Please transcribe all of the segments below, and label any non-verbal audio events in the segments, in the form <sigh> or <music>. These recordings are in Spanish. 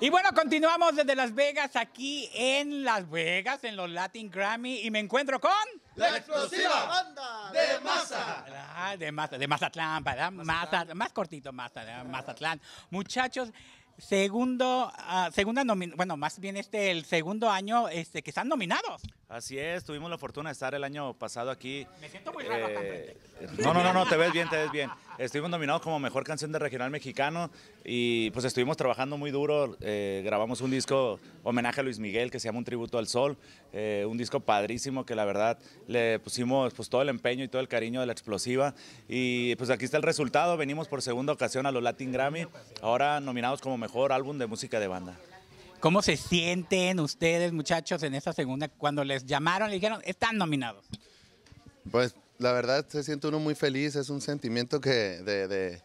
Y bueno, continuamos desde Las Vegas, aquí en Las Vegas, en los Latin Grammy, y me encuentro con... La explosiva de Maza. Ah, de Maza, de Mazatlán, ¿verdad? más cortito, Mazatlan. Mazatlán. Muchachos, segundo, ah, segunda bueno, más bien este, el segundo año este, que están nominados. Así es, tuvimos la fortuna de estar el año pasado aquí. Me siento muy raro eh, No, no, no, no, te ves bien, te ves bien. Estuvimos nominados como mejor canción de regional mexicano y pues estuvimos trabajando muy duro. Eh, grabamos un disco homenaje a Luis Miguel que se llama Un Tributo al Sol. Eh, un disco padrísimo que la verdad le pusimos pues todo el empeño y todo el cariño de la explosiva. Y pues aquí está el resultado. Venimos por segunda ocasión a los Latin Grammy. Ahora nominados como mejor álbum de música de banda. ¿Cómo se sienten ustedes, muchachos, en esta segunda? Cuando les llamaron, le dijeron, están nominados. Pues la verdad se siente uno muy feliz, es un sentimiento que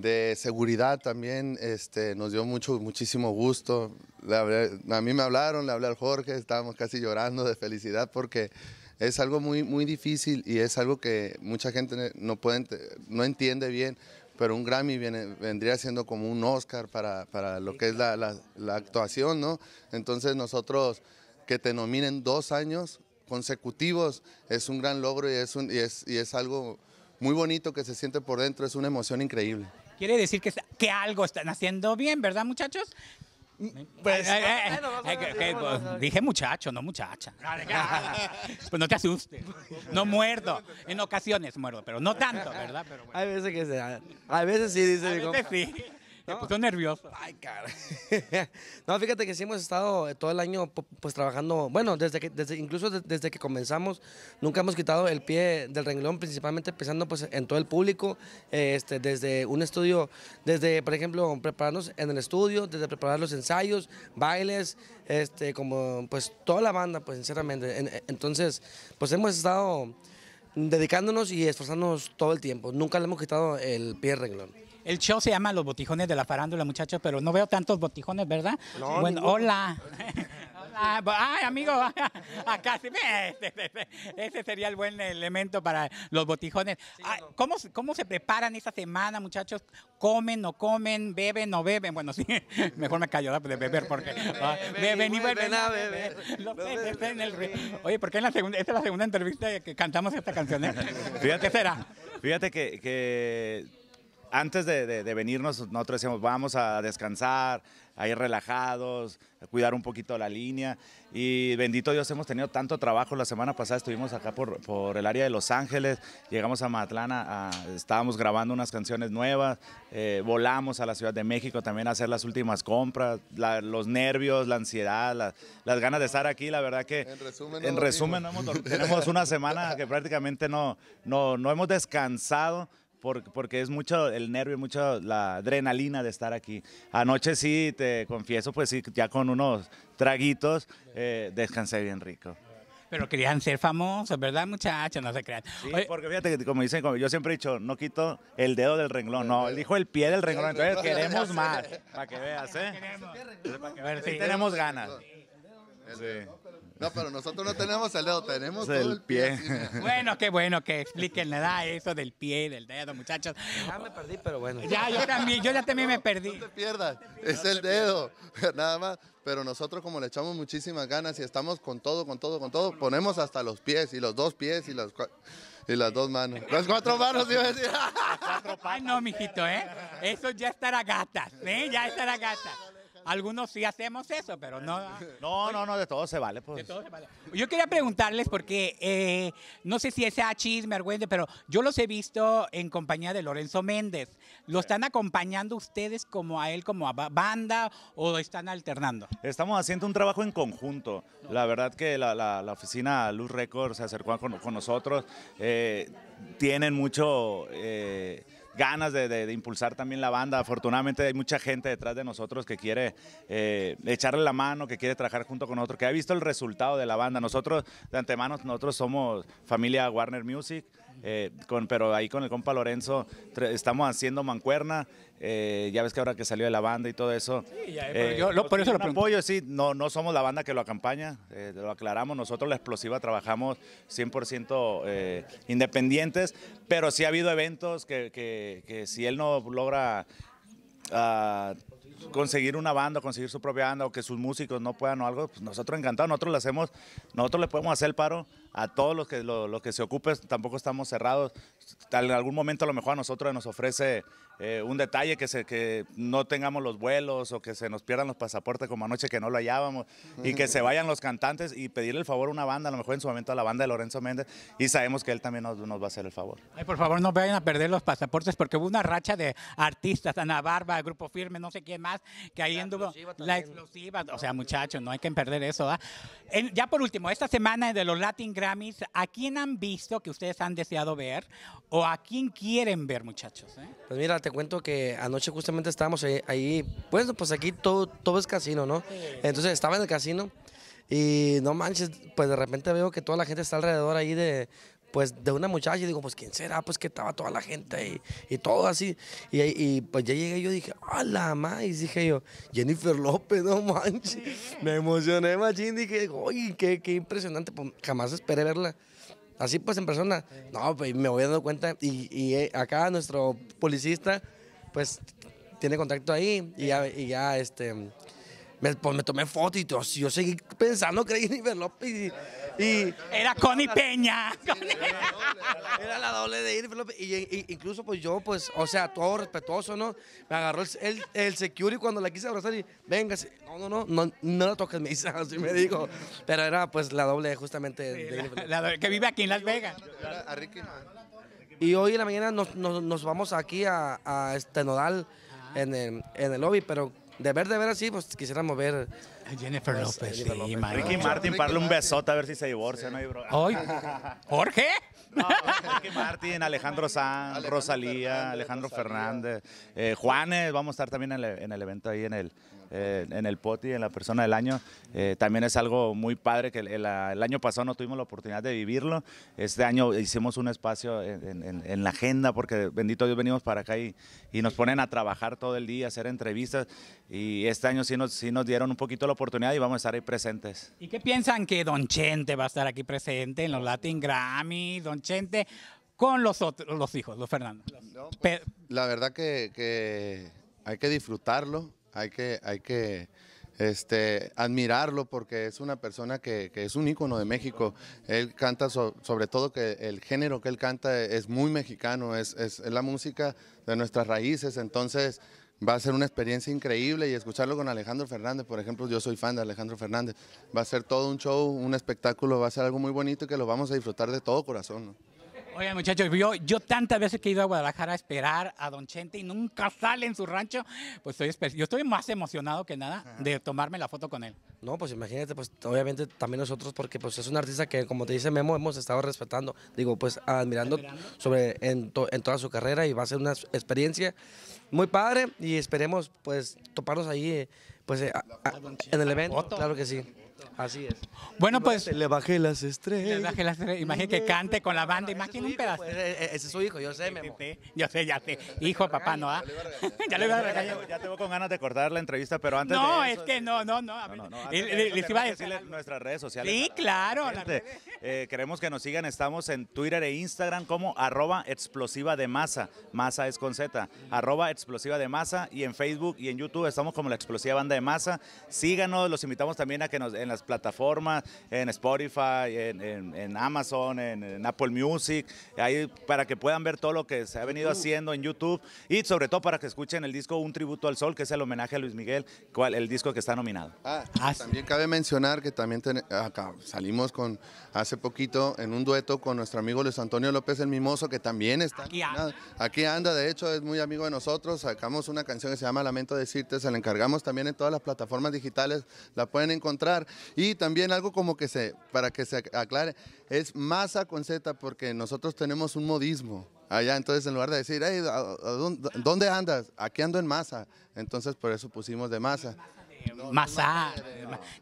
de, seguridad también este, nos dio mucho, muchísimo gusto. a mí me hablaron, le hablé al Jorge, estábamos casi llorando de felicidad porque es algo muy, muy difícil y es algo que mucha gente no, puede, no entiende bien pero un Grammy viene, vendría siendo como un Oscar para, para lo que es la, actuación, ¿no? Entonces nosotros que te nominen dos años consecutivos es un gran logro y es, un, y es, algo muy bonito que se siente por dentro, es una emoción increíble. Quiere decir que, que algo están haciendo bien, ¿verdad muchachos? Mm, pues, dije muchacho, no muchacha. <laughs> pues no te asustes. No muerdo. En ocasiones muerdo, pero no tanto, ¿verdad? Pero Hay veces que se. Hay veces sí, dice mi me puso pues, nervioso. Ay, cara. <laughs> no, fíjate que sí hemos estado eh, todo el año pues trabajando, bueno, desde que, desde, incluso desde que comenzamos, nunca hemos quitado el pie del renglón, principalmente pensando pues en todo el público, eh, este, desde un estudio, desde, por ejemplo, prepararnos en el estudio, desde preparar los ensayos, bailes, este, como pues toda la banda, pues sinceramente. Eh, entonces, pues hemos estado dedicándonos y esforzándonos todo el tiempo. Nunca le hemos quitado el pie del renglón. El show se llama Los Botijones de la Farándula, muchachos, pero no veo tantos botijones, ¿verdad? bueno, hola. <laughs> hola. Ay, amigo, <laughs> acá sí. Este, ese sería el buen elemento para los botijones. Ah, ¿cómo, se preparan esta semana, muchachos? ¿Comen, no comen? ¿Beben, no beben? Bueno, sí, <laughs> mejor me callo pues, de beber porque ah, beben y beben. Oye, ¿por qué en la segunda, esta es la segunda entrevista que cantamos esta canción? Eh? Fíjate, ¿Qué será? Fíjate que, que antes de, venirnos, nosotros decíamos, vamos a descansar, a ir relajados, a cuidar un poquito la línea. Y bendito Dios, hemos tenido tanto trabajo. La semana pasada estuvimos acá por, el área de Los Ángeles, llegamos a Matlana, estábamos grabando unas canciones nuevas, eh, volamos a la Ciudad de México también a hacer las últimas compras, los nervios, la ansiedad, las ganas de estar aquí. La verdad que, en resumen, tenemos una semana que prácticamente no, no, no hemos descansado porque es mucho el nervio, mucho la adrenalina de estar aquí. Anoche sí, te confieso, pues sí, ya con unos traguitos eh, descansé bien rico. Pero querían ser famosos, ¿verdad, muchachos? No se crean. Sí, porque fíjate que, como dicen, yo siempre he dicho, no quito el dedo del renglón. No, el dijo el pie del renglón. Entonces queremos más, <laughs> para que veas, ¿eh? sí. Tenemos ganas. Sí. No, pero nosotros no tenemos el dedo, tenemos todo el pie. <laughs> Bueno, qué bueno que expliquen la edad eso del pie, del dedo, muchachos. Ya me perdí, pero bueno. Ya, yo también, ya también me perdí. No te pierdas, es el dedo, <laughs> nada más. Pero nosotros como le echamos muchísimas ganas y estamos con todo, con todo, con todo, ponemos hasta los pies y los dos pies y y las dos manos. Las cuatro manos, iba a decir. <laughs> Ay, no, mijito, ¿eh? Eso ya estará gata, ¿eh? Ya estará gata. Algunos sí hacemos eso, pero no. No, no, no, de todo se vale. Pues. De todo se vale. Yo quería preguntarles porque eh, no sé si es chisme, argüende, pero yo los he visto en compañía de Lorenzo Méndez. ¿Lo están acompañando ustedes como a él, como a banda, o están alternando? Estamos haciendo un trabajo en conjunto. La verdad que la, oficina Luz Records se acercó con, nosotros. Eh, tienen mucho... Eh, ganas de, impulsar también la banda. Afortunadamente hay mucha gente detrás de nosotros que quiere eh, echarle la mano, que quiere trabajar junto con nosotros, que ha visto el resultado de la banda. Nosotros, de antemano, nosotros somos familia Warner Music. Eh, pero ahí con el compa Lorenzo estamos haciendo mancuerna. Eh, ya ves que ahora que salió de la banda y todo eso. Eh, por eso lo apoyo, sí, no, no somos la banda que lo acompaña, lo aclaramos. Nosotros la explosiva trabajamos 100% independientes, pero si ha habido eventos que, si él no logra. Ah, conseguir una banda, conseguir su propia banda o que sus músicos no puedan o algo, pues nosotros encantados, nosotros le hacemos, nosotros le podemos hacer el paro a todos los que, lo, que se ocupen, tampoco estamos cerrados. En algún momento a lo mejor a nosotros nos ofrece eh, un detalle que, se, que no tengamos los vuelos o que se nos pierdan los pasaportes como anoche que no lo hallábamos y que se vayan los cantantes y pedirle el favor a una banda, a lo mejor en su momento a la banda de Lorenzo Méndez y sabemos que él también nos, va a hacer el favor. Ay, por favor, no vayan a perder los pasaportes porque hubo una racha de artistas, Ana Barba, Grupo Firme, no sé quién más, que ahí anduvo la explosiva. O sea, muchachos, no hay que perder eso. ¿ah? ya por último, esta semana de los Latin Grand, ¿a quién han visto que ustedes han deseado ver o a quién quieren ver, muchachos? Eh? Pues mira, te cuento que anoche justamente estábamos ahí, pues, aquí todo, todo es casino, ¿no? Entonces estaba en el casino y no manches, pues de repente veo que toda la gente está alrededor ahí de pues de una muchacha y digo, pues quién será, pues que estaba toda la gente y, y todo así. Y, pues ya llegué yo dije, hola, ma, y dije yo, Jennifer López, no manches. Me emocioné, machín, dije, oye, qué, qué impresionante, pues, jamás esperé verla. Así pues en persona, no, pues me voy dando cuenta y, y eh, acá nuestro policista, pues tiene contacto ahí y ya, y ya este me, pues, me tomé foto y yo seguí pensando que era Jennifer López. Y, era Connie Peña. Era, la doble de Jennifer López. Y, incluso pues yo, pues, o sea, todo respetuoso, ¿no? Me agarró el, el, security cuando la quise abrazar y, venga, no, no, no, no, no la toques, me dice, <laughs> así me dijo. Pero era pues la doble justamente de la, doble que vive aquí en Las Vegas. y hoy en la mañana nos, nos, vamos aquí a, a este Nodal ah. en, en el lobby, pero de ver, de ver así, pues quisiéramos ver. Jennifer pues, López, Jennifer sí, Ricky Martin, parle un besote a ver si se divorcia, ¿no? Ay, ¿Jorge? No, Ricky Martin, Alejandro Sanz, Rosalía, Alejandro Fernández, eh, Juanes, vamos a estar también en el evento ahí en el, eh, en el POTI, en la persona del año. Eh, también es algo muy padre que ah, el, año pasado no tuvimos la oportunidad de vivirlo. Este año hicimos un espacio en, la agenda porque bendito Dios venimos para acá y, nos ponen a trabajar todo el día, hacer entrevistas y este año sí nos, nos dieron un poquito la oportunidad y vamos a estar ahí presentes. ¿Y qué piensan que Don Chente va a estar aquí presente en los Latin Grammy? Don Chente con los los hijos, los Fernando. Pues, la verdad que, que hay que disfrutarlo, hay que, hay que este, admirarlo porque es una persona que, es un ícono de México. Él canta sobre todo que el género que él canta es muy mexicano, es, la música de nuestras raíces, entonces va a ser una experiencia increíble y escucharlo con Alejandro Fernández, por ejemplo, yo soy fan de Alejandro Fernández, va a ser todo un show, un espectáculo, va a ser algo muy bonito y que lo vamos a disfrutar de todo corazón. Oye muchachos, yo, yo tantas veces que he ido a Guadalajara a esperar a Don Chente y nunca <laughs> sale en su rancho, pues estoy, yo estoy más emocionado que nada de tomarme la foto con él. No, pues imagínate, pues obviamente también nosotros, porque pues es un artista que, como te dice Memo, hemos estado respetando, digo, pues admirando, sobre en, toda su carrera y va a ser una experiencia muy padre y esperemos pues toparnos ahí, eh, pues eh, en el evento, claro que sí. Así es. Bueno, pues. Le bajé las estrellas. Le bajé las estrellas. Imagínate que cante con la banda. Imagínate un pues. pedazo. Eh, eh, ese es su hijo, yo sé, Yo sé, ya sé. Hijo, papá, no. Ya le voy ah, <laughs> a Ya tengo con ganas de cortar la entrevista, pero antes. No, es que no, no, no. Les iba a decir. Nuestras redes sociales. Sí, claro. Eh, queremos que nos sigan. Estamos en Twitter e Instagram como arroba explosiva de masa. Masa es con Z. Arroba explosiva de masa. Y en Facebook y en YouTube estamos como la explosiva banda de masa. Síganos, los invitamos también a que nos en las plataformas, en Spotify, en, en, Amazon, en, Apple Music, ahí para que puedan ver todo lo que se ha venido haciendo en YouTube y sobre todo para que escuchen el disco Un Tributo al Sol, que es el homenaje a Luis Miguel, el disco que está nominado. Ah, ah, también cabe mencionar que también acá, salimos con hace poquito en un dueto con nuestro amigo Luis Antonio López el Mimoso, que también está aquí anda. aquí anda, de hecho es muy amigo de nosotros, sacamos una canción que se llama Lamento Decirte, se la encargamos también en todas las plataformas digitales, la pueden encontrar y también algo como que se, para que se aclare, es masa con Z porque nosotros tenemos un modismo. Allá, entonces en lugar de decir, hey, dónde, andas? Aquí ando en masa. Entonces por eso pusimos de masa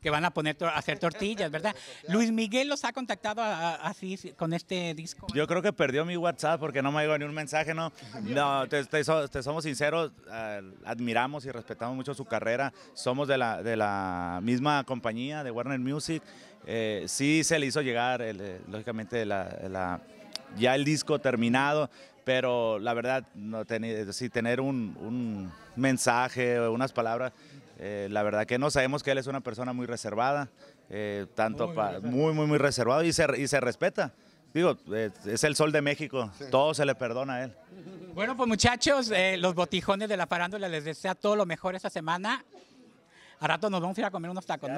que van a poner hacer tortillas, ¿verdad? <laughs> Luis Miguel los ha contactado así con este disco. Yo creo que perdió mi WhatsApp porque no me llegó ni un mensaje, ¿no? No, te, somos sinceros, admiramos y respetamos mucho su carrera. Somos de la, de la misma compañía, de Warner Music. Eh, sí se le hizo llegar, eh, lógicamente, la, ya el disco terminado, pero la verdad, no sí, tener un, un mensaje, unas palabras eh, la verdad que no, sabemos que él es una persona muy reservada, eh, tanto muy, muy, muy, muy, reservado y se, y se respeta. Digo, es el sol de México, todo se le perdona a él. Bueno, pues muchachos, eh, los botijones de la farándula les desea todo lo mejor esta semana. A rato nos vamos a ir a comer unos tacos,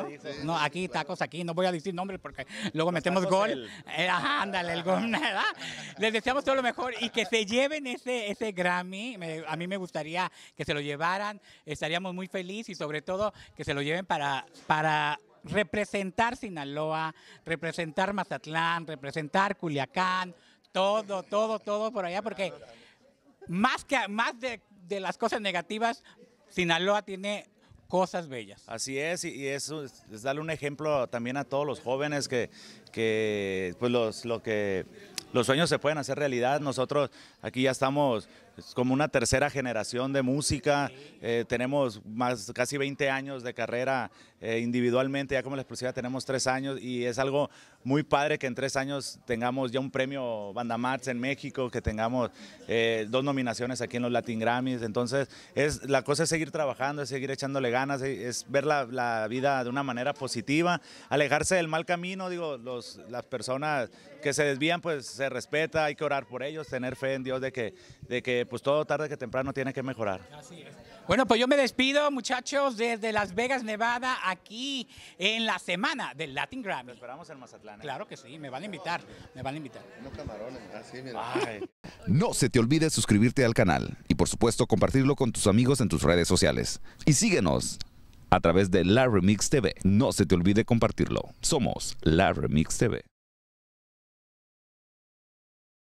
¿no? aquí tacos, aquí. No voy a decir nombres porque luego metemos gol. Eh, ándale, el gol, nada! <laughs> Les deseamos todo lo mejor y que se lleven ese, ese Grammy. a mí me gustaría que se lo llevaran. Estaríamos muy felices y sobre todo que se lo lleven para, para representar Sinaloa, representar Mazatlán, representar Culiacán, todo, todo, todo por allá, porque más, que, más de, de las cosas negativas, Sinaloa tiene cosas bellas. Así es, y, eso es, darle un ejemplo también a todos los jóvenes que, que pues los, lo que los sueños se pueden hacer realidad. Nosotros aquí ya estamos es como una tercera generación de música, eh, tenemos más, casi 20 años de carrera eh, individualmente, ya como la exclusiva tenemos tres años y es algo muy padre que en tres años tengamos ya un premio Banda en México, que tengamos eh, dos nominaciones aquí en los Latin Grammys, entonces es, la cosa es seguir trabajando, es seguir echándole ganas, es, ver la, vida de una manera positiva, alejarse del mal camino, digo, los, las personas que se desvían pues se respeta, hay que orar por ellos, tener fe en Dios de que, de que pues todo tarde que temprano tiene que mejorar. Bueno, pues yo me despido, muchachos, desde Las Vegas, Nevada, aquí en la semana del Latin Grammy. Nos esperamos en Mazatlán. ¿eh? Claro que sí, me van a invitar, me van a invitar. No así, No se te olvide suscribirte al canal y por supuesto compartirlo con tus amigos en tus redes sociales. Y síguenos a través de La Remix TV. No se te olvide compartirlo. Somos La Remix TV.